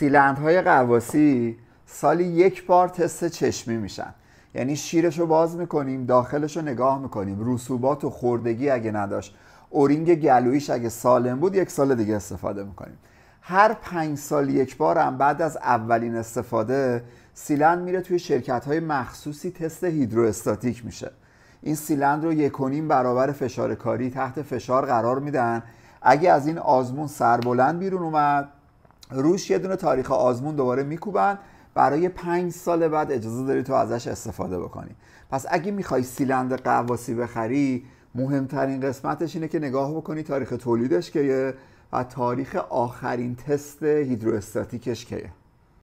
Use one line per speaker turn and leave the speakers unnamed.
سیلندهای قواسی سالی یک بار تست چشمی میشن یعنی شیرش رو باز میکنیم داخلش رو نگاه میکنیم رسوبات و خوردگی اگه نداشت اورینگ گلویش اگه سالم بود یک سال دیگه استفاده میکنیم هر پنج سال یک بار هم بعد از اولین استفاده سیلند میره توی شرکت های مخصوصی تست هیدرواستاتیک میشه این سیلند رو یکونیم برابر فشار کاری تحت فشار قرار میدن اگه از این آزمون سربلند بیرون اومد روش یه دونه تاریخ آزمون دوباره میکوبند برای پنج سال بعد اجازه داری تو ازش استفاده بکنی پس اگه میخوای سیلند قواسی بخری مهمترین قسمتش اینه که نگاه بکنی تاریخ تولیدش کیه و تاریخ آخرین تست هیدرواستاتیکش کیه